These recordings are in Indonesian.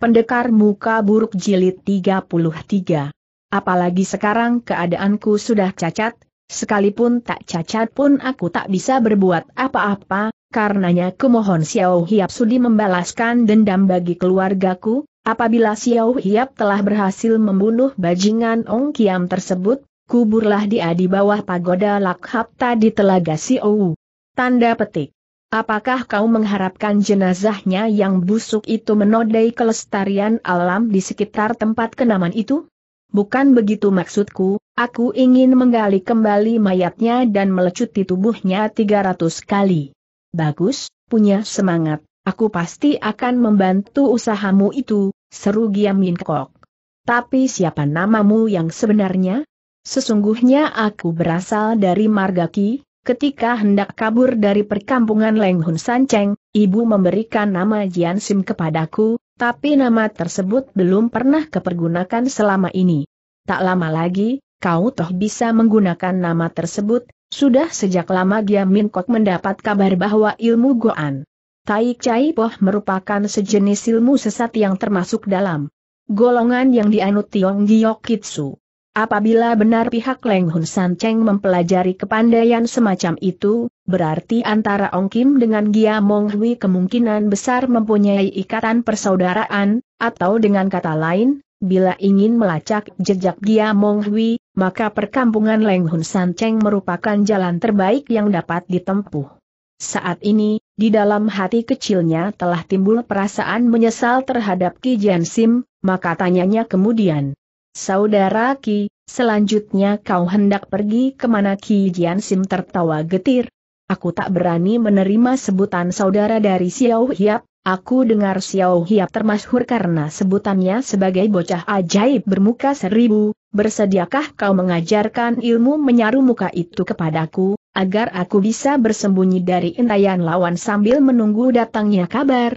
Pendekar muka buruk jilid 33. Apalagi sekarang keadaanku sudah cacat, sekalipun tak cacat pun aku tak bisa berbuat apa-apa, karenanya kumohon Xiao Hiap sudi membalaskan dendam bagi keluargaku, apabila Xiao Hiap telah berhasil membunuh bajingan Ong Kiam tersebut, kuburlah dia di bawah pagoda Lakhapta di Telaga Siou. Tanda petik. Apakah kau mengharapkan jenazahnya yang busuk itu menodai kelestarian alam di sekitar tempat kenaman itu? Bukan begitu maksudku, aku ingin menggali kembali mayatnya dan melecuti tubuhnya 300 kali. Bagus, punya semangat, aku pasti akan membantu usahamu itu, seru Giam Min Kok. Tapi siapa namamu yang sebenarnya? Sesungguhnya aku berasal dari Margaki, Ketika hendak kabur dari perkampungan Leng Hun Sanceng, ibu memberikan nama Jian Sim kepadaku, tapi nama tersebut belum pernah kepergunakan selama ini. Tak lama lagi, kau toh bisa menggunakan nama tersebut, sudah sejak lama Gia Min Kok mendapat kabar bahwa ilmu Goan. Tai Chai Poh merupakan sejenis ilmu sesat yang termasuk dalam golongan yang dianut Tiong Giyok Kitsu. Apabila benar pihak Leng Hun San Cheng mempelajari kepandaian semacam itu, berarti antara Ong Kim dengan Gia Mong Hui kemungkinan besar mempunyai ikatan persaudaraan, atau dengan kata lain, bila ingin melacak jejak Gia Mong Hui, maka perkampungan Leng Hun San Cheng merupakan jalan terbaik yang dapat ditempuh. Saat ini, di dalam hati kecilnya telah timbul perasaan menyesal terhadap Ki Jian Sim, maka tanyanya kemudian. Saudara Ki, selanjutnya kau hendak pergi kemana Ki Jian Sim tertawa getir. Aku tak berani menerima sebutan saudara dari Xiao Hiap, aku dengar Xiao Hiap termasyhur karena sebutannya sebagai bocah ajaib bermuka seribu, bersediakah kau mengajarkan ilmu menyaru muka itu kepadaku, agar aku bisa bersembunyi dari intayan lawan sambil menunggu datangnya kabar?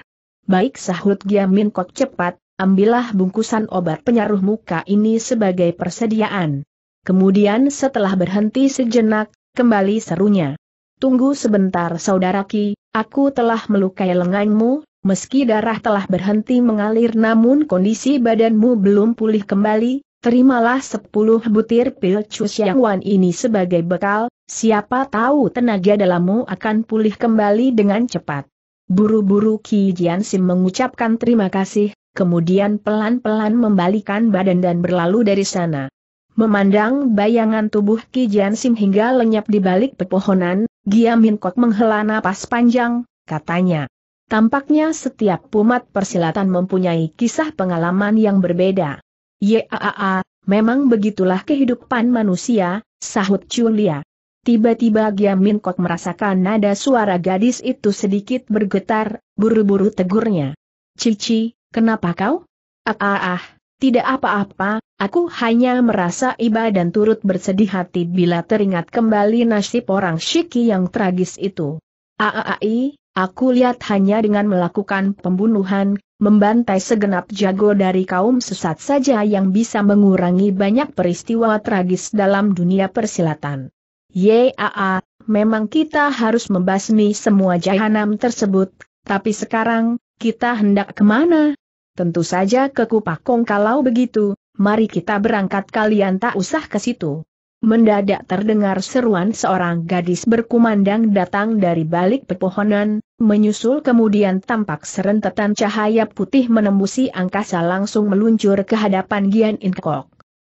Baik sahut Giamin Kok cepat, ambillah bungkusan obat penyaruh muka ini sebagai persediaan. Kemudian setelah berhenti sejenak, kembali serunya. Tunggu sebentar saudara aku telah melukai lenganmu, meski darah telah berhenti mengalir namun kondisi badanmu belum pulih kembali, Terimalah sepuluh butir pil Wan ini sebagai bekal, siapa tahu tenaga dalammu akan pulih kembali dengan cepat. Buru-buru Ki Jian Sim mengucapkan terima kasih, kemudian pelan-pelan membalikan badan dan berlalu dari sana. Memandang bayangan tubuh Ki Sim hingga lenyap di balik pepohonan, Gia Hin Kok menghela napas panjang, katanya. Tampaknya setiap pumat persilatan mempunyai kisah pengalaman yang berbeda. Yaa, memang begitulah kehidupan manusia, sahut Chulia. Tiba-tiba Gia Hin Kok merasakan nada suara gadis itu sedikit bergetar, buru-buru tegurnya. Cici, Kenapa kau? Ah, ah, ah tidak apa-apa, aku hanya merasa iba dan turut bersedih hati bila teringat kembali nasib orang Shiki yang tragis itu. Ah, ah, ah i, aku lihat hanya dengan melakukan pembunuhan, membantai segenap jago dari kaum sesat saja yang bisa mengurangi banyak peristiwa tragis dalam dunia persilatan. Yaa, ah, ah. memang kita harus membasmi semua jahanam tersebut, tapi sekarang, kita hendak kemana? Tentu saja ke Kong kalau begitu, mari kita berangkat kalian tak usah ke situ. Mendadak terdengar seruan seorang gadis berkumandang datang dari balik pepohonan, menyusul kemudian tampak serentetan cahaya putih menembusi angkasa langsung meluncur ke hadapan Gian Inkok.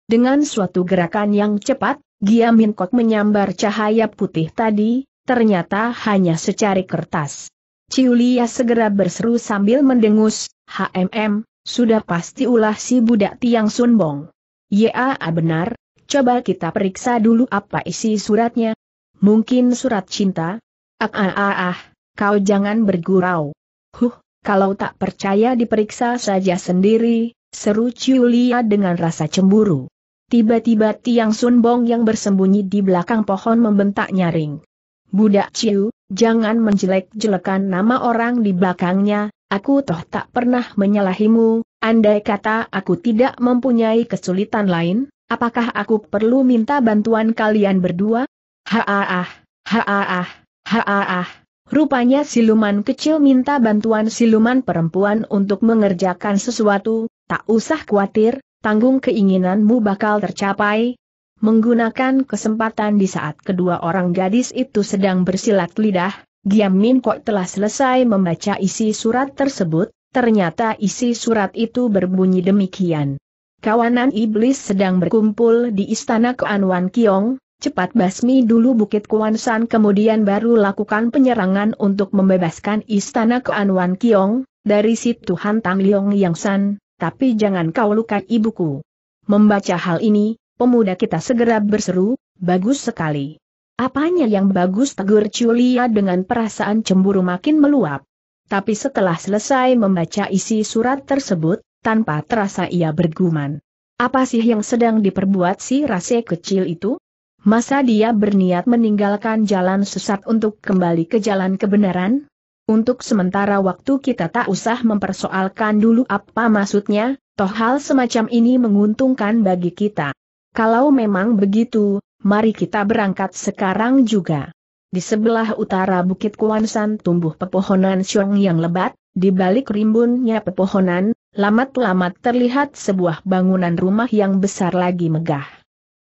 Dengan suatu gerakan yang cepat, Gian Inkok menyambar cahaya putih tadi, ternyata hanya secari kertas. Ciulia segera berseru sambil mendengus, HMM, sudah pasti ulah si budak tiang sunbong. Ya benar, coba kita periksa dulu apa isi suratnya. Mungkin surat cinta? Ah ah ah, ah kau jangan bergurau. Huh, kalau tak percaya diperiksa saja sendiri, seru Ciulia dengan rasa cemburu. Tiba-tiba Tiang Sunbong yang bersembunyi di belakang pohon membentak nyaring. Budak Ciu, jangan menjelek-jelekan nama orang di belakangnya, aku toh tak pernah menyalahimu, andai kata aku tidak mempunyai kesulitan lain, apakah aku perlu minta bantuan kalian berdua? Haaah, haaah, haaah. Rupanya siluman kecil minta bantuan siluman perempuan untuk mengerjakan sesuatu, tak usah khawatir, tanggung keinginanmu bakal tercapai, Menggunakan kesempatan di saat kedua orang gadis itu sedang bersilat lidah, Giam Min Kok telah selesai membaca isi surat tersebut, ternyata isi surat itu berbunyi demikian. Kawanan iblis sedang berkumpul di istana Wan Kiong, cepat basmi dulu Bukit Kuan San kemudian baru lakukan penyerangan untuk membebaskan istana Wan Kiong, dari situ hantam Liong Yang San, tapi jangan kau lukai ibuku. Membaca hal ini, Pemuda kita segera berseru, bagus sekali. Apanya yang bagus tegur Julia dengan perasaan cemburu makin meluap. Tapi setelah selesai membaca isi surat tersebut, tanpa terasa ia berguman. Apa sih yang sedang diperbuat si rase kecil itu? Masa dia berniat meninggalkan jalan sesat untuk kembali ke jalan kebenaran? Untuk sementara waktu kita tak usah mempersoalkan dulu apa maksudnya, toh hal semacam ini menguntungkan bagi kita. Kalau memang begitu, mari kita berangkat sekarang juga. Di sebelah utara Bukit Kuansan tumbuh pepohonan siong yang lebat, di balik rimbunnya pepohonan, lamat-lamat terlihat sebuah bangunan rumah yang besar lagi megah.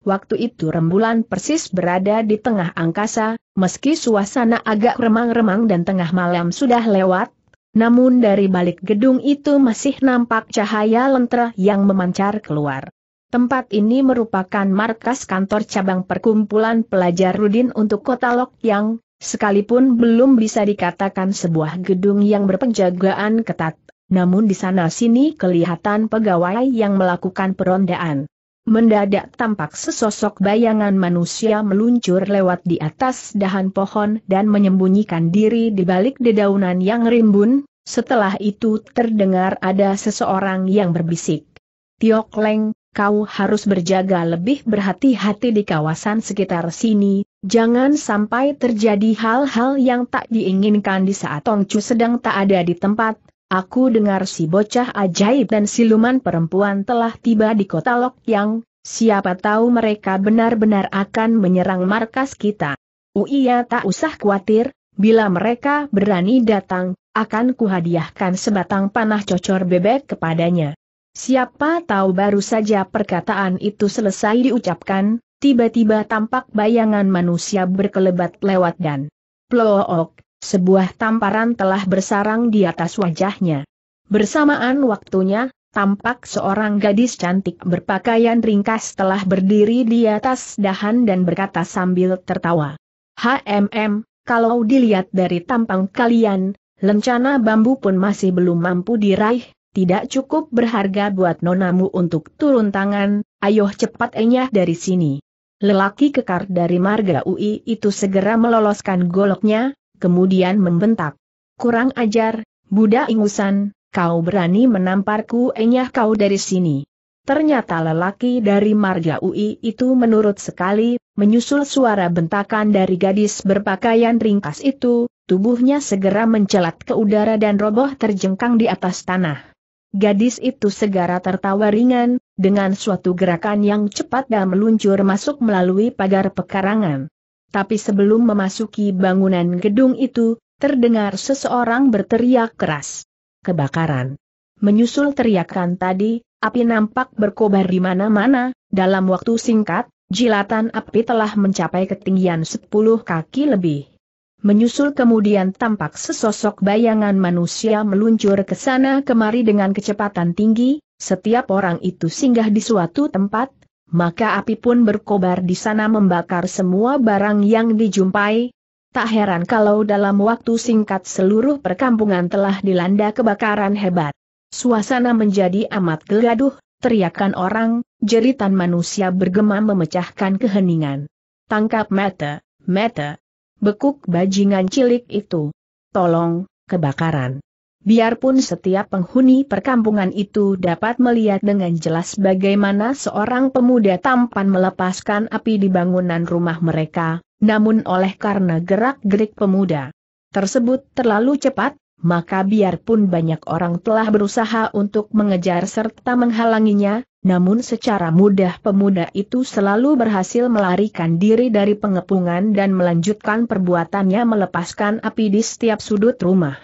Waktu itu rembulan persis berada di tengah angkasa, meski suasana agak remang-remang dan tengah malam sudah lewat, namun dari balik gedung itu masih nampak cahaya lentera yang memancar keluar. Tempat ini merupakan markas kantor cabang perkumpulan pelajar Rudin untuk kota Lok Yang, sekalipun belum bisa dikatakan sebuah gedung yang berpenjagaan ketat, namun di sana-sini kelihatan pegawai yang melakukan perondaan. Mendadak tampak sesosok bayangan manusia meluncur lewat di atas dahan pohon dan menyembunyikan diri di balik dedaunan yang rimbun, setelah itu terdengar ada seseorang yang berbisik. Tiok Leng, kau harus berjaga lebih berhati-hati di kawasan sekitar sini, jangan sampai terjadi hal-hal yang tak diinginkan di saat Chu sedang tak ada di tempat. Aku dengar si bocah ajaib dan siluman perempuan telah tiba di kota Lok Yang, siapa tahu mereka benar-benar akan menyerang markas kita. Uia ya, tak usah khawatir, bila mereka berani datang, akan kuhadiahkan sebatang panah cocor bebek kepadanya. Siapa tahu baru saja perkataan itu selesai diucapkan, tiba-tiba tampak bayangan manusia berkelebat lewat dan plook, sebuah tamparan telah bersarang di atas wajahnya. Bersamaan waktunya, tampak seorang gadis cantik berpakaian ringkas telah berdiri di atas dahan dan berkata sambil tertawa. HMM, kalau dilihat dari tampang kalian, lencana bambu pun masih belum mampu diraih, tidak cukup berharga buat nonamu untuk turun tangan, ayo cepat enyah dari sini. Lelaki kekar dari marga UI itu segera meloloskan goloknya, kemudian membentak. Kurang ajar, Buddha ingusan, kau berani menamparku enyah kau dari sini. Ternyata lelaki dari marga UI itu menurut sekali, menyusul suara bentakan dari gadis berpakaian ringkas itu, tubuhnya segera mencelat ke udara dan roboh terjengkang di atas tanah. Gadis itu segera tertawa ringan, dengan suatu gerakan yang cepat dan meluncur masuk melalui pagar pekarangan. Tapi sebelum memasuki bangunan gedung itu, terdengar seseorang berteriak keras. Kebakaran. Menyusul teriakan tadi, api nampak berkobar di mana-mana, dalam waktu singkat, jilatan api telah mencapai ketinggian 10 kaki lebih. Menyusul kemudian tampak sesosok bayangan manusia meluncur ke sana kemari dengan kecepatan tinggi, setiap orang itu singgah di suatu tempat, maka api pun berkobar di sana membakar semua barang yang dijumpai. Tak heran kalau dalam waktu singkat seluruh perkampungan telah dilanda kebakaran hebat. Suasana menjadi amat geladuh, teriakan orang, jeritan manusia bergema memecahkan keheningan. Tangkap mata, mata, Bekuk bajingan cilik itu. Tolong, kebakaran. Biarpun setiap penghuni perkampungan itu dapat melihat dengan jelas bagaimana seorang pemuda tampan melepaskan api di bangunan rumah mereka, namun oleh karena gerak-gerik pemuda tersebut terlalu cepat, maka biarpun banyak orang telah berusaha untuk mengejar serta menghalanginya, namun secara mudah pemuda itu selalu berhasil melarikan diri dari pengepungan dan melanjutkan perbuatannya melepaskan api di setiap sudut rumah.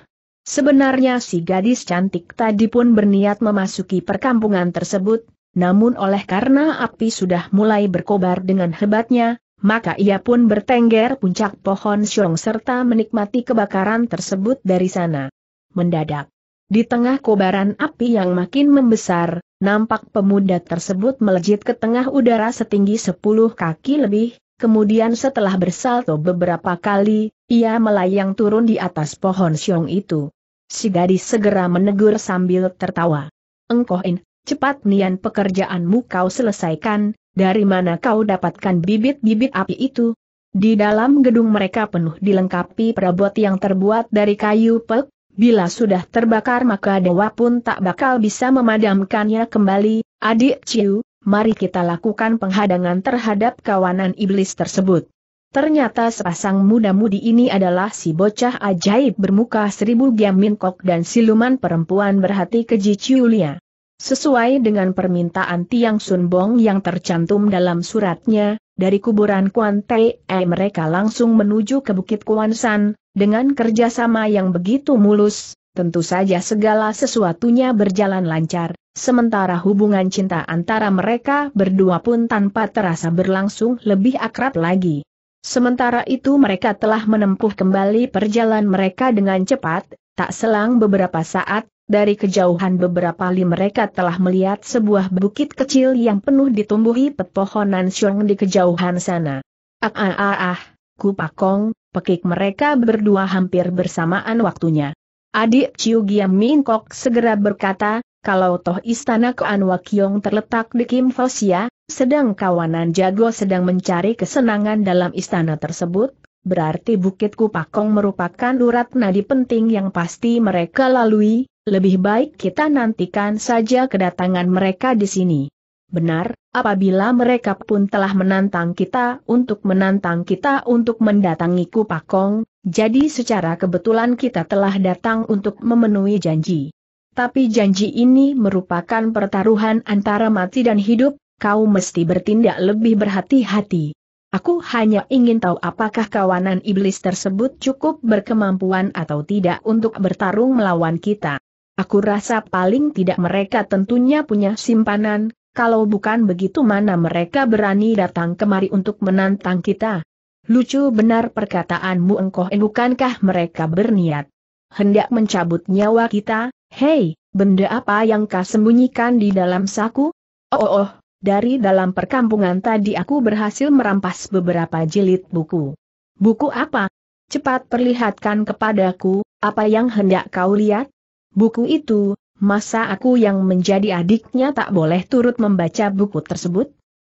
Sebenarnya si gadis cantik tadi pun berniat memasuki perkampungan tersebut, namun oleh karena api sudah mulai berkobar dengan hebatnya, maka ia pun bertengger puncak pohon siong serta menikmati kebakaran tersebut dari sana. Mendadak. Di tengah kobaran api yang makin membesar, nampak pemuda tersebut melejit ke tengah udara setinggi 10 kaki lebih, kemudian setelah bersalto beberapa kali, ia melayang turun di atas pohon siong itu. Si gadis segera menegur sambil tertawa. Engkohin, cepat nian pekerjaanmu kau selesaikan, dari mana kau dapatkan bibit-bibit api itu? Di dalam gedung mereka penuh dilengkapi perabot yang terbuat dari kayu pek, bila sudah terbakar maka dewa pun tak bakal bisa memadamkannya kembali, adik Ciu, mari kita lakukan penghadangan terhadap kawanan iblis tersebut. Ternyata sepasang muda-mudi ini adalah si bocah ajaib bermuka seribu giam kok dan siluman perempuan berhati keji Ciulia. Sesuai dengan permintaan Tiang Sun Bong yang tercantum dalam suratnya, dari kuburan Kuan e eh, mereka langsung menuju ke Bukit Kuan San, dengan kerjasama yang begitu mulus, tentu saja segala sesuatunya berjalan lancar, sementara hubungan cinta antara mereka berdua pun tanpa terasa berlangsung lebih akrab lagi. Sementara itu mereka telah menempuh kembali perjalanan mereka dengan cepat, Tak selang beberapa saat, dari kejauhan beberapa li mereka telah melihat sebuah bukit kecil yang penuh ditumbuhi pepohonan syong di kejauhan sana. Ah ah ah ah, kupakong, pekik mereka berdua hampir bersamaan waktunya. Adik Ciu Giam Min Kok segera berkata, kalau toh istana Kuan Kiong terletak di Kim Fosia, sedang kawanan jago sedang mencari kesenangan dalam istana tersebut, berarti Bukit Kupakong merupakan urat nadi penting yang pasti mereka lalui, lebih baik kita nantikan saja kedatangan mereka di sini. Benar, apabila mereka pun telah menantang kita untuk menantang kita untuk mendatangi Kupakong, jadi secara kebetulan kita telah datang untuk memenuhi janji. Tapi janji ini merupakan pertaruhan antara mati dan hidup, kau mesti bertindak lebih berhati-hati. Aku hanya ingin tahu apakah kawanan iblis tersebut cukup berkemampuan atau tidak untuk bertarung melawan kita. Aku rasa paling tidak mereka tentunya punya simpanan, kalau bukan begitu mana mereka berani datang kemari untuk menantang kita. Lucu benar perkataanmu engkoh eh, bukankah mereka berniat hendak mencabut nyawa kita, hei, benda apa yang kau sembunyikan di dalam saku? Oh, oh, oh dari dalam perkampungan tadi aku berhasil merampas beberapa jilid buku. Buku apa? Cepat perlihatkan kepadaku, apa yang hendak kau lihat? Buku itu, masa aku yang menjadi adiknya tak boleh turut membaca buku tersebut?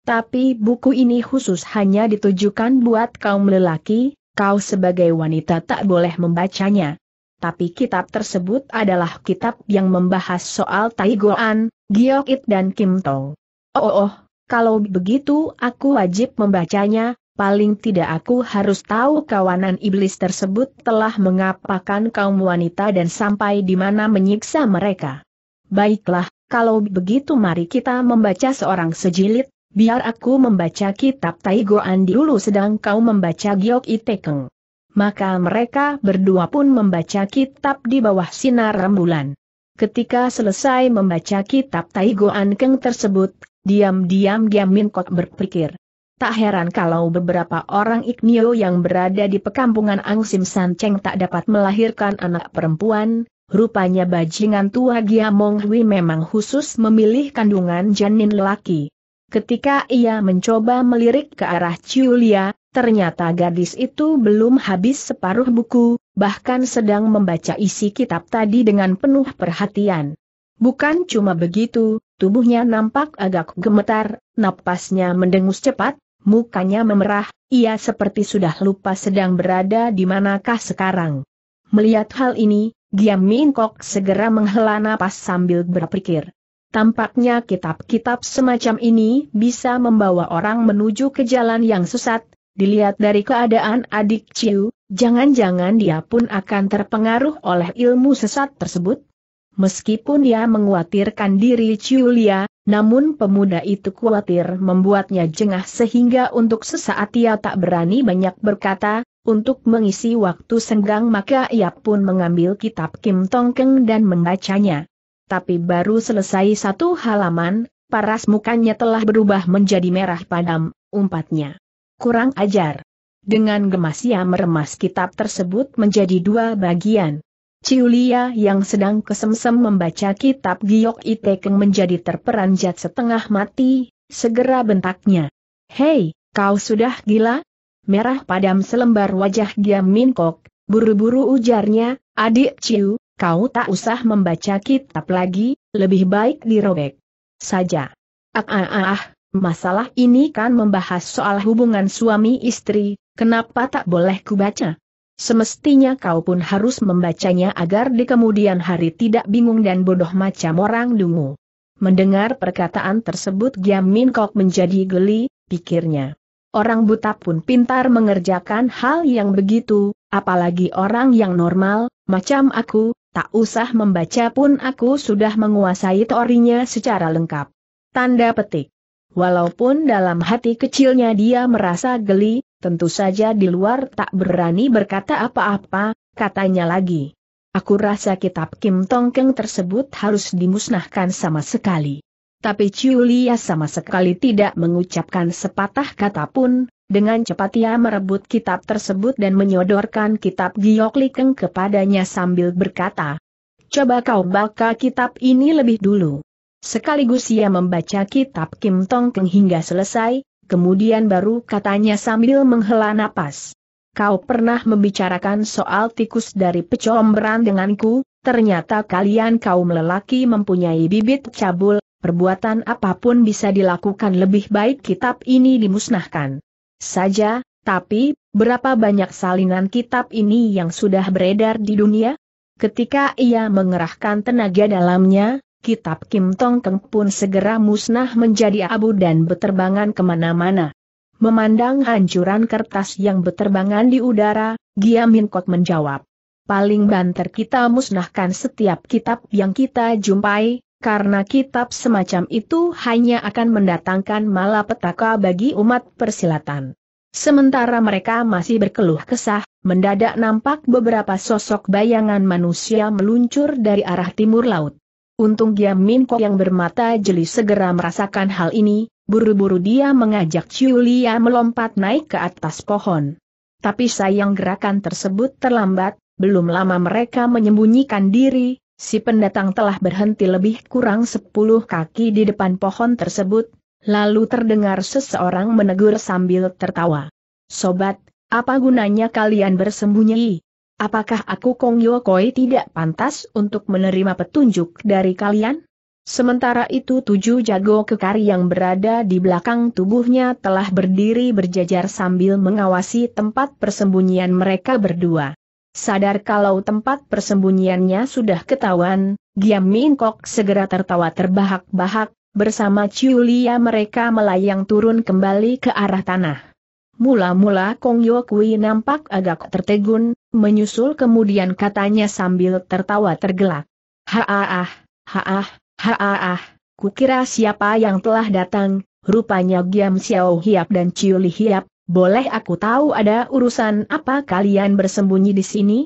Tapi buku ini khusus hanya ditujukan buat kaum lelaki, kau sebagai wanita tak boleh membacanya. Tapi kitab tersebut adalah kitab yang membahas soal Taigoan, Giokit dan Kimto. Oh, oh, kalau begitu aku wajib membacanya, paling tidak aku harus tahu kawanan iblis tersebut telah mengapakan kaum wanita dan sampai di mana menyiksa mereka. Baiklah, kalau begitu mari kita membaca seorang sejilid, biar aku membaca kitab Taigo Taigoan dulu sedang kau membaca Giok Itekeng. Maka mereka berdua pun membaca kitab di bawah sinar rembulan. Ketika selesai membaca kitab Taigoan Keng tersebut, Diam-diam Kok berpikir. Tak heran kalau beberapa orang iknio yang berada di pekampungan Angsim Cheng tak dapat melahirkan anak perempuan, rupanya bajingan tua Giamong Hui memang khusus memilih kandungan janin lelaki. Ketika ia mencoba melirik ke arah Julia, ternyata gadis itu belum habis separuh buku, bahkan sedang membaca isi kitab tadi dengan penuh perhatian. Bukan cuma begitu, Tubuhnya nampak agak gemetar, napasnya mendengus cepat, mukanya memerah, ia seperti sudah lupa sedang berada di manakah sekarang. Melihat hal ini, Giam Min Kok segera menghela napas sambil berpikir. Tampaknya kitab-kitab semacam ini bisa membawa orang menuju ke jalan yang sesat, dilihat dari keadaan adik Ciu, jangan-jangan dia pun akan terpengaruh oleh ilmu sesat tersebut, Meskipun ia menguatirkan diri Julia, namun pemuda itu khawatir membuatnya jengah sehingga untuk sesaat ia tak berani banyak berkata, untuk mengisi waktu senggang maka ia pun mengambil kitab Kim Tong Keng dan membacanya. Tapi baru selesai satu halaman, paras mukanya telah berubah menjadi merah padam, umpatnya. Kurang ajar. Dengan gemas ia meremas kitab tersebut menjadi dua bagian. Ciulia yang sedang kesemsem membaca kitab Giok Itekeng menjadi terperanjat setengah mati, segera bentaknya. Hei, kau sudah gila? Merah padam selembar wajah Giam Minkok, buru-buru ujarnya, adik Ciu, kau tak usah membaca kitab lagi, lebih baik dirobek. Saja. Ah ah ah, ah masalah ini kan membahas soal hubungan suami istri, kenapa tak boleh kubaca? Semestinya kau pun harus membacanya agar di kemudian hari tidak bingung dan bodoh macam orang dungu. Mendengar perkataan tersebut Giam Min Kok menjadi geli, pikirnya. Orang buta pun pintar mengerjakan hal yang begitu, apalagi orang yang normal, macam aku, tak usah membaca pun aku sudah menguasai teorinya secara lengkap. Tanda petik. Walaupun dalam hati kecilnya dia merasa geli, Tentu saja di luar tak berani berkata apa-apa, katanya lagi. Aku rasa kitab Kim Tong Keng tersebut harus dimusnahkan sama sekali. Tapi Chulia sama sekali tidak mengucapkan sepatah kata pun, dengan cepat ia merebut kitab tersebut dan menyodorkan kitab Giok kepadanya sambil berkata, Coba kau baca kitab ini lebih dulu. Sekaligus ia membaca kitab Kim Tong Keng hingga selesai, kemudian baru katanya sambil menghela napas. Kau pernah membicarakan soal tikus dari pecomberan denganku, ternyata kalian kaum lelaki mempunyai bibit cabul, perbuatan apapun bisa dilakukan lebih baik kitab ini dimusnahkan. Saja, tapi, berapa banyak salinan kitab ini yang sudah beredar di dunia? Ketika ia mengerahkan tenaga dalamnya, kitab Kim Tong Keng pun segera musnah menjadi abu dan beterbangan kemana-mana. Memandang hancuran kertas yang beterbangan di udara, Gia Min Kot menjawab. Paling banter kita musnahkan setiap kitab yang kita jumpai, karena kitab semacam itu hanya akan mendatangkan malapetaka bagi umat persilatan. Sementara mereka masih berkeluh kesah, mendadak nampak beberapa sosok bayangan manusia meluncur dari arah timur laut. Untung Giam Min Kok yang bermata jeli segera merasakan hal ini, buru-buru dia mengajak Lia melompat naik ke atas pohon. Tapi sayang gerakan tersebut terlambat, belum lama mereka menyembunyikan diri, si pendatang telah berhenti lebih kurang sepuluh kaki di depan pohon tersebut, lalu terdengar seseorang menegur sambil tertawa. Sobat, apa gunanya kalian bersembunyi? Apakah aku Kong Koi tidak pantas untuk menerima petunjuk dari kalian? Sementara itu tujuh jago kekari yang berada di belakang tubuhnya telah berdiri berjajar sambil mengawasi tempat persembunyian mereka berdua. Sadar kalau tempat persembunyiannya sudah ketahuan, Giam Min Kok segera tertawa terbahak-bahak, bersama Ciulia mereka melayang turun kembali ke arah tanah. Mula-mula Kong Yo Kui nampak agak tertegun, menyusul kemudian katanya sambil tertawa tergelak. haah haah haah kukira siapa yang telah datang, rupanya Giam Xiao Hiap dan Ciu Li Hiap, boleh aku tahu ada urusan apa kalian bersembunyi di sini?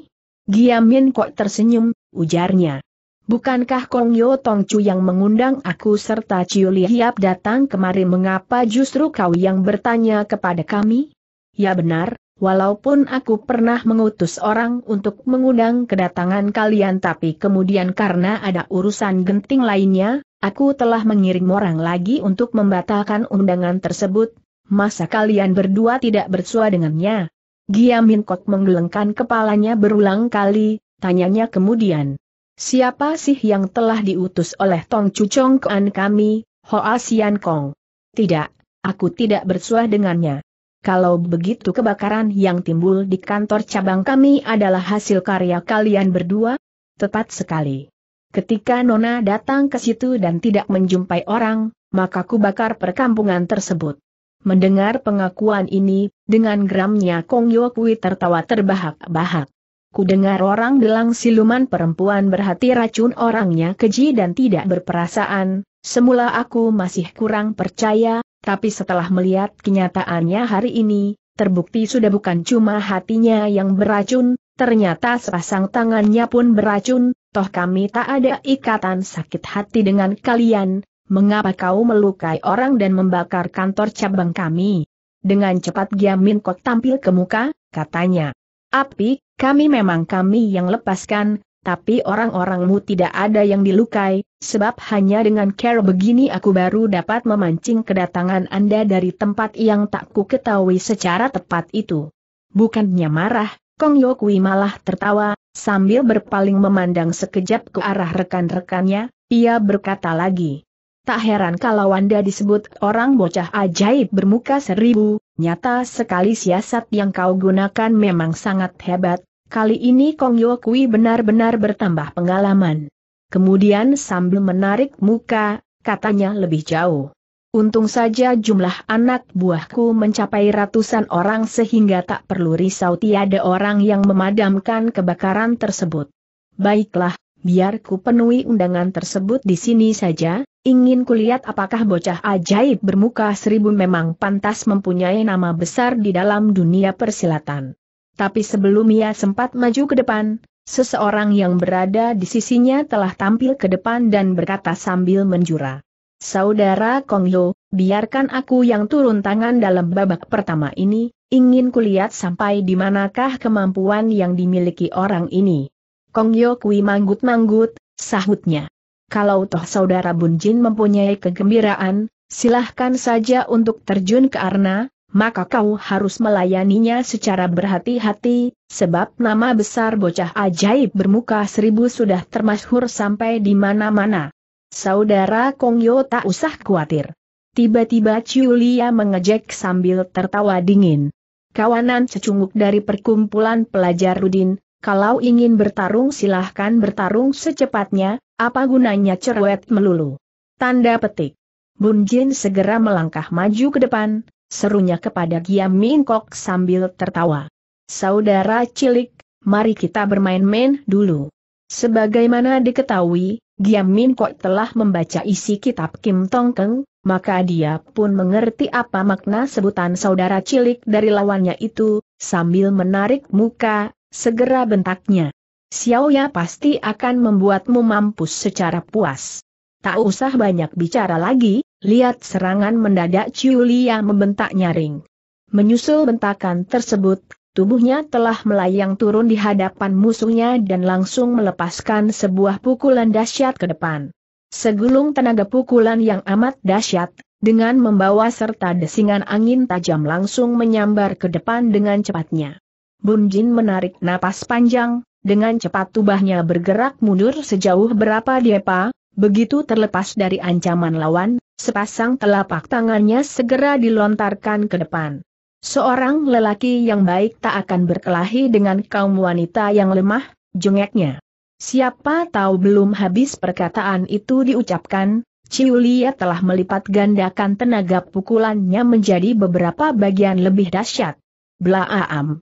Giam Min kok tersenyum, ujarnya. Bukankah Kong Yo Tong Chu yang mengundang aku serta Ciu Li Hiap datang kemari mengapa justru kau yang bertanya kepada kami? Ya benar, Walaupun aku pernah mengutus orang untuk mengundang kedatangan kalian tapi kemudian karena ada urusan genting lainnya, aku telah mengirim orang lagi untuk membatalkan undangan tersebut, masa kalian berdua tidak bersua dengannya? Giamin Kok menggelengkan kepalanya berulang kali, tanyanya kemudian. Siapa sih yang telah diutus oleh Tong Cucong Kuan kami, Hoa Sian Kong? Tidak, aku tidak bersua dengannya. Kalau begitu kebakaran yang timbul di kantor cabang kami adalah hasil karya kalian berdua? Tepat sekali. Ketika Nona datang ke situ dan tidak menjumpai orang, maka ku bakar perkampungan tersebut. Mendengar pengakuan ini, dengan geramnya Kong Yokui tertawa terbahak-bahak. Ku dengar orang bilang siluman perempuan berhati racun orangnya keji dan tidak berperasaan, semula aku masih kurang percaya, tapi setelah melihat kenyataannya hari ini, terbukti sudah bukan cuma hatinya yang beracun, ternyata sepasang tangannya pun beracun, toh kami tak ada ikatan sakit hati dengan kalian, mengapa kau melukai orang dan membakar kantor cabang kami? Dengan cepat Giamin Kok tampil ke muka, katanya. Api, kami memang kami yang lepaskan, tapi orang-orangmu tidak ada yang dilukai, sebab hanya dengan care begini aku baru dapat memancing kedatangan Anda dari tempat yang tak ku ketahui secara tepat itu. Bukannya marah, Kong Yokui malah tertawa, sambil berpaling memandang sekejap ke arah rekan-rekannya, ia berkata lagi. Tak heran kalau Anda disebut orang bocah ajaib bermuka seribu, nyata sekali siasat yang kau gunakan memang sangat hebat, Kali ini Kong Yo Kui benar-benar bertambah pengalaman. Kemudian sambil menarik muka, katanya lebih jauh. Untung saja jumlah anak buahku mencapai ratusan orang sehingga tak perlu risau tiada orang yang memadamkan kebakaran tersebut. Baiklah, biar ku penuhi undangan tersebut di sini saja, ingin kulihat apakah bocah ajaib bermuka seribu memang pantas mempunyai nama besar di dalam dunia persilatan. Tapi sebelum ia sempat maju ke depan, seseorang yang berada di sisinya telah tampil ke depan dan berkata sambil menjura. Saudara Kong Yo, biarkan aku yang turun tangan dalam babak pertama ini, ingin kulihat sampai di manakah kemampuan yang dimiliki orang ini. Kong Yo Kui manggut-manggut, sahutnya. Kalau toh saudara Bunjin mempunyai kegembiraan, silahkan saja untuk terjun ke arna." maka kau harus melayaninya secara berhati-hati, sebab nama besar bocah ajaib bermuka seribu sudah termasyhur sampai di mana-mana. Saudara Kongyo tak usah khawatir. Tiba-tiba Ciulia mengejek sambil tertawa dingin. Kawanan secunguk dari perkumpulan pelajar Rudin, kalau ingin bertarung silahkan bertarung secepatnya, apa gunanya cerewet melulu. Tanda petik. Bunjin segera melangkah maju ke depan, serunya kepada Giam Min Kok sambil tertawa. Saudara cilik, mari kita bermain-main dulu. Sebagaimana diketahui, Giam Min Kok telah membaca isi kitab Kim Tong Keng, maka dia pun mengerti apa makna sebutan saudara cilik dari lawannya itu, sambil menarik muka, segera bentaknya. Xiaoya pasti akan membuatmu mampus secara puas. Tak usah banyak bicara lagi, Lihat serangan mendadak Julia membentak nyaring. Menyusul bentakan tersebut, tubuhnya telah melayang turun di hadapan musuhnya dan langsung melepaskan sebuah pukulan dahsyat ke depan. Segulung tenaga pukulan yang amat dahsyat, dengan membawa serta desingan angin tajam langsung menyambar ke depan dengan cepatnya. Bunjin menarik napas panjang, dengan cepat tubuhnya bergerak mundur sejauh berapa diepa, Begitu terlepas dari ancaman lawan, sepasang telapak tangannya segera dilontarkan ke depan. Seorang lelaki yang baik tak akan berkelahi dengan kaum wanita yang lemah, jengeknya. Siapa tahu belum habis perkataan itu diucapkan, Ciulia telah melipat gandakan tenaga pukulannya menjadi beberapa bagian lebih dahsyat. Belaam.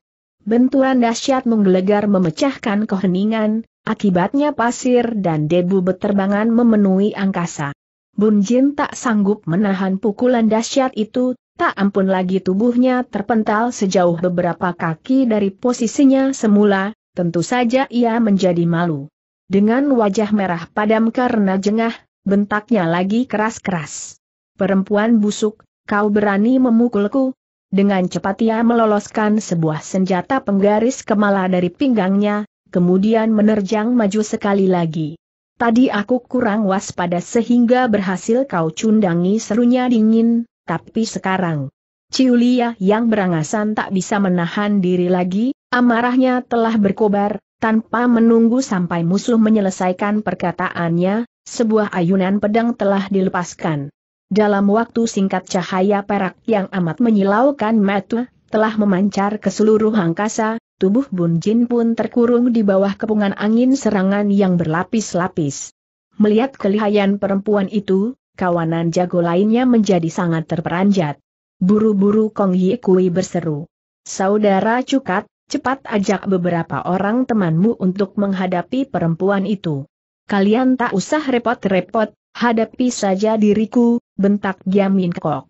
Benturan dahsyat menggelegar memecahkan keheningan, Akibatnya pasir dan debu beterbangan memenuhi angkasa. Bunjin tak sanggup menahan pukulan dahsyat itu, tak ampun lagi tubuhnya terpental sejauh beberapa kaki dari posisinya semula, tentu saja ia menjadi malu. Dengan wajah merah padam karena jengah, bentaknya lagi keras-keras. Perempuan busuk, kau berani memukulku, dengan cepat ia meloloskan sebuah senjata penggaris kemala dari pinggangnya, kemudian menerjang maju sekali lagi. Tadi aku kurang waspada sehingga berhasil kau cundangi serunya dingin, tapi sekarang. Ciulia yang berangasan tak bisa menahan diri lagi, amarahnya telah berkobar, tanpa menunggu sampai musuh menyelesaikan perkataannya, sebuah ayunan pedang telah dilepaskan. Dalam waktu singkat cahaya perak yang amat menyilaukan mata, telah memancar ke seluruh angkasa, tubuh Bun Jin pun terkurung di bawah kepungan angin serangan yang berlapis-lapis. Melihat kelihayan perempuan itu, kawanan jago lainnya menjadi sangat terperanjat. Buru-buru Kong Yi Kui berseru. Saudara Cukat, cepat ajak beberapa orang temanmu untuk menghadapi perempuan itu. Kalian tak usah repot-repot, hadapi saja diriku, bentak Giamin Kok.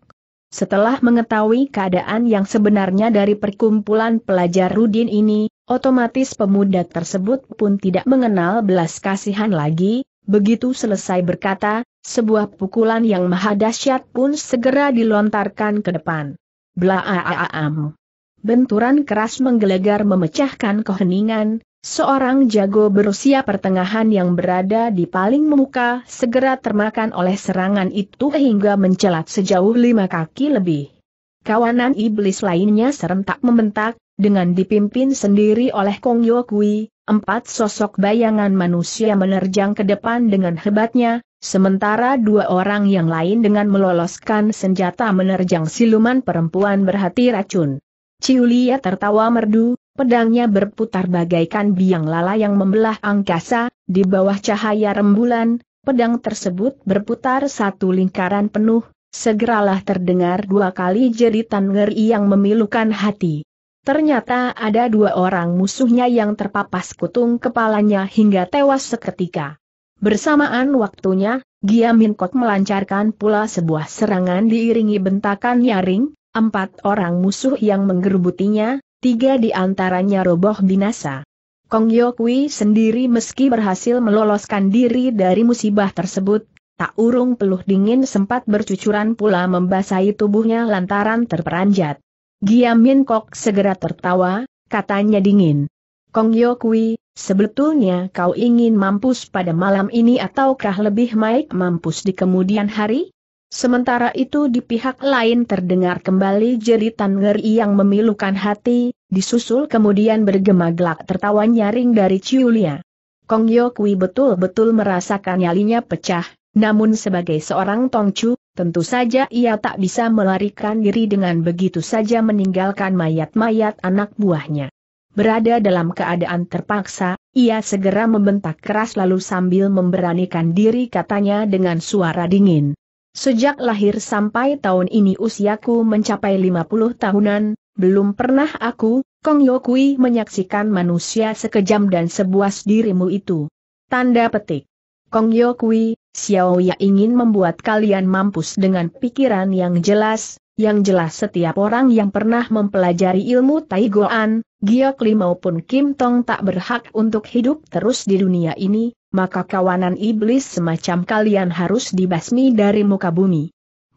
Setelah mengetahui keadaan yang sebenarnya dari perkumpulan pelajar Rudin ini, otomatis pemuda tersebut pun tidak mengenal belas kasihan lagi, begitu selesai berkata, sebuah pukulan yang maha dahsyat pun segera dilontarkan ke depan. Blaaam. Benturan keras menggelegar memecahkan keheningan, Seorang jago berusia pertengahan yang berada di paling muka segera termakan oleh serangan itu hingga mencelat sejauh lima kaki lebih. Kawanan iblis lainnya serentak membentak, dengan dipimpin sendiri oleh Kong Yokui, empat sosok bayangan manusia menerjang ke depan dengan hebatnya, sementara dua orang yang lain dengan meloloskan senjata menerjang siluman perempuan berhati racun. Ciulia tertawa merdu, Pedangnya berputar bagaikan biang lala yang membelah angkasa, di bawah cahaya rembulan, pedang tersebut berputar satu lingkaran penuh, segeralah terdengar dua kali jeritan ngeri yang memilukan hati. Ternyata ada dua orang musuhnya yang terpapas kutung kepalanya hingga tewas seketika. Bersamaan waktunya, Gia Minkot melancarkan pula sebuah serangan diiringi bentakan nyaring, empat orang musuh yang menggerubutinya, tiga di antaranya roboh binasa. Kong Yokwi sendiri meski berhasil meloloskan diri dari musibah tersebut, tak urung peluh dingin sempat bercucuran pula membasahi tubuhnya lantaran terperanjat. Giam Min Kok segera tertawa, katanya dingin. Kong Yokwi, sebetulnya kau ingin mampus pada malam ini ataukah lebih baik mampus di kemudian hari? Sementara itu di pihak lain terdengar kembali jeritan ngeri yang memilukan hati, disusul kemudian bergema gelak tertawa nyaring dari Ciulia. Kong Yokui betul-betul merasakan nyalinya pecah, namun sebagai seorang tongcu, tentu saja ia tak bisa melarikan diri dengan begitu saja meninggalkan mayat-mayat anak buahnya. Berada dalam keadaan terpaksa, ia segera membentak keras lalu sambil memberanikan diri katanya dengan suara dingin. Sejak lahir sampai tahun ini usiaku mencapai 50 tahunan, belum pernah aku, Kong Yokui menyaksikan manusia sekejam dan sebuas dirimu itu. Tanda petik. Kong Yokui, Xiao Ya ingin membuat kalian mampus dengan pikiran yang jelas, yang jelas setiap orang yang pernah mempelajari ilmu Taigoan, Giokli maupun Kim Tong tak berhak untuk hidup terus di dunia ini, maka kawanan iblis semacam kalian harus dibasmi dari muka bumi.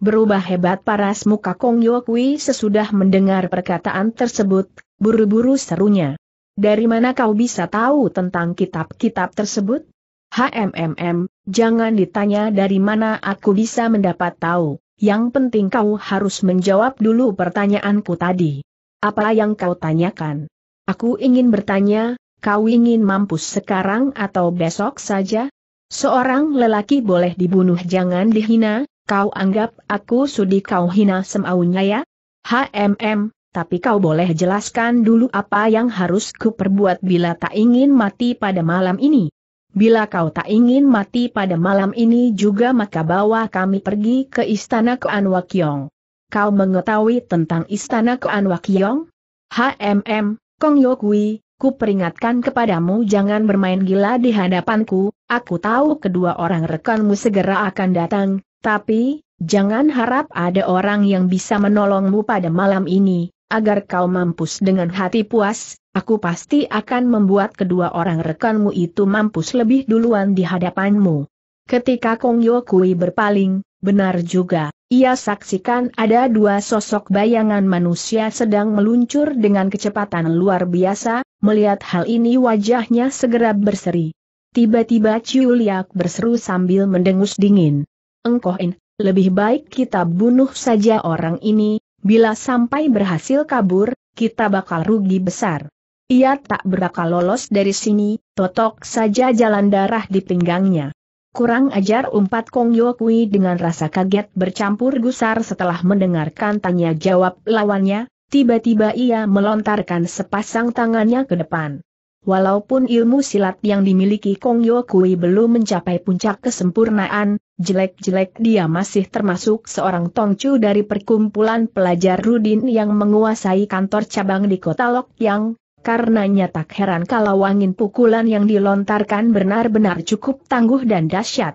Berubah hebat paras muka Kong Yokwi sesudah mendengar perkataan tersebut, buru-buru serunya. Dari mana kau bisa tahu tentang kitab-kitab tersebut? HMMM, jangan ditanya dari mana aku bisa mendapat tahu, yang penting kau harus menjawab dulu pertanyaanku tadi. Apa yang kau tanyakan? Aku ingin bertanya, kau ingin mampus sekarang atau besok saja? Seorang lelaki boleh dibunuh jangan dihina, kau anggap aku sudi kau hina semaunya ya? HMM, tapi kau boleh jelaskan dulu apa yang harus perbuat bila tak ingin mati pada malam ini. Bila kau tak ingin mati pada malam ini juga maka bawa kami pergi ke istana Kuan Wakyong. Kau mengetahui tentang istana Kuan Wakyong? HMM, Kong Yokui, Ku peringatkan kepadamu jangan bermain gila di hadapanku, aku tahu kedua orang rekanmu segera akan datang, tapi, jangan harap ada orang yang bisa menolongmu pada malam ini, agar kau mampus dengan hati puas, aku pasti akan membuat kedua orang rekanmu itu mampus lebih duluan di hadapanmu. Ketika Kong Yo Kui berpaling, benar juga, ia saksikan ada dua sosok bayangan manusia sedang meluncur dengan kecepatan luar biasa, Melihat hal ini wajahnya segera berseri. Tiba-tiba Ciu Liak berseru sambil mendengus dingin. Engkohin, lebih baik kita bunuh saja orang ini, bila sampai berhasil kabur, kita bakal rugi besar. Ia tak berakal lolos dari sini, totok saja jalan darah di pinggangnya. Kurang ajar umpat Kong Yokui dengan rasa kaget bercampur gusar setelah mendengarkan tanya jawab lawannya, Tiba-tiba ia melontarkan sepasang tangannya ke depan. Walaupun ilmu silat yang dimiliki Kong Yo Kui belum mencapai puncak kesempurnaan, jelek-jelek dia masih termasuk seorang tongcu dari perkumpulan pelajar Rudin yang menguasai kantor cabang di kota Lok Yang, karenanya tak heran kalau angin pukulan yang dilontarkan benar-benar cukup tangguh dan dahsyat.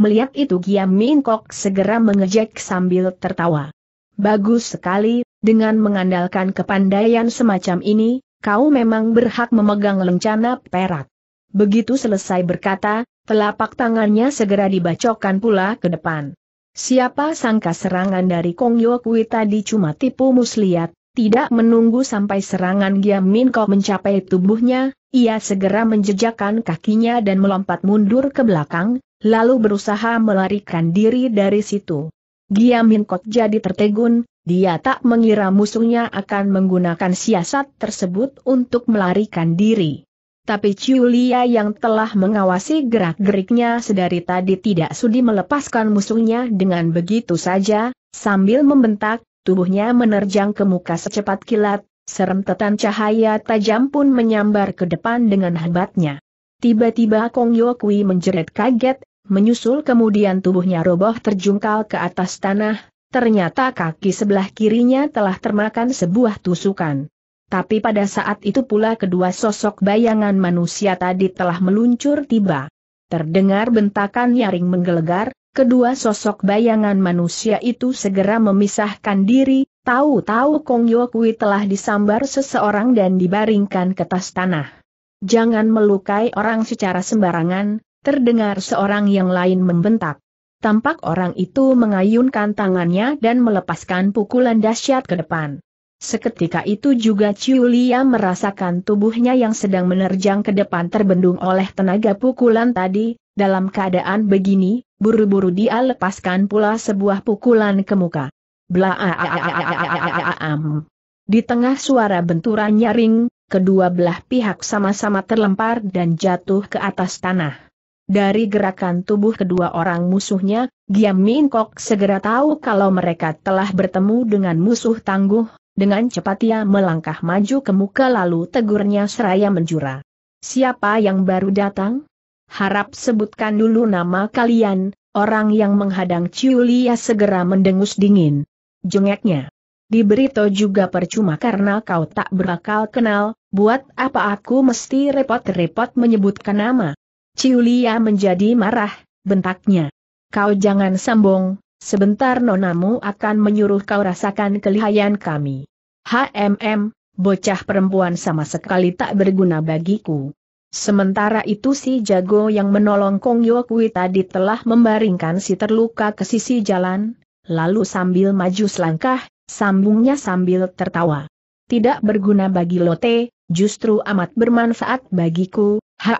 Melihat itu Giam Min Kok segera mengejek sambil tertawa. Bagus sekali, dengan mengandalkan kepandaian semacam ini, kau memang berhak memegang lencana perak. Begitu selesai berkata, telapak tangannya segera dibacokkan pula ke depan. Siapa sangka serangan dari Kong Yokui tadi cuma tipu muslihat, tidak menunggu sampai serangan Giam Min Kok mencapai tubuhnya, ia segera menjejakkan kakinya dan melompat mundur ke belakang, lalu berusaha melarikan diri dari situ. Giam Min Kok jadi tertegun, dia tak mengira musuhnya akan menggunakan siasat tersebut untuk melarikan diri. Tapi Ciulia yang telah mengawasi gerak-geriknya sedari tadi tidak sudi melepaskan musuhnya dengan begitu saja, sambil membentak, tubuhnya menerjang ke muka secepat kilat, serentetan cahaya tajam pun menyambar ke depan dengan hebatnya. Tiba-tiba Kong Yokui menjerit kaget, menyusul kemudian tubuhnya roboh terjungkal ke atas tanah, Ternyata kaki sebelah kirinya telah termakan sebuah tusukan. Tapi pada saat itu pula kedua sosok bayangan manusia tadi telah meluncur tiba. Terdengar bentakan nyaring menggelegar, kedua sosok bayangan manusia itu segera memisahkan diri, tahu-tahu Kong Kui telah disambar seseorang dan dibaringkan ke tas tanah. Jangan melukai orang secara sembarangan, terdengar seorang yang lain membentak. Tampak orang itu mengayunkan tangannya dan melepaskan pukulan dahsyat ke depan. Seketika itu juga Julia merasakan tubuhnya yang sedang menerjang ke depan terbendung oleh tenaga pukulan tadi, dalam keadaan begini, buru-buru dia lepaskan pula sebuah pukulan ke muka. Blaam. Di tengah suara benturan nyaring, kedua belah pihak sama-sama terlempar dan jatuh ke atas tanah. Dari gerakan tubuh kedua orang musuhnya, Giam Min Kok segera tahu kalau mereka telah bertemu dengan musuh tangguh, dengan cepat ia melangkah maju ke muka lalu tegurnya seraya menjura. Siapa yang baru datang? Harap sebutkan dulu nama kalian, orang yang menghadang Ciulia segera mendengus dingin. Jengeknya. Diberito juga percuma karena kau tak berakal kenal, buat apa aku mesti repot-repot menyebutkan nama. Ciulia menjadi marah, bentaknya. Kau jangan sambung, sebentar nonamu akan menyuruh kau rasakan kelihayan kami. HMM, bocah perempuan sama sekali tak berguna bagiku. Sementara itu si jago yang menolong Kong Yokui tadi telah membaringkan si terluka ke sisi jalan, lalu sambil maju selangkah, sambungnya sambil tertawa. Tidak berguna bagi Lote, justru amat bermanfaat bagiku, ha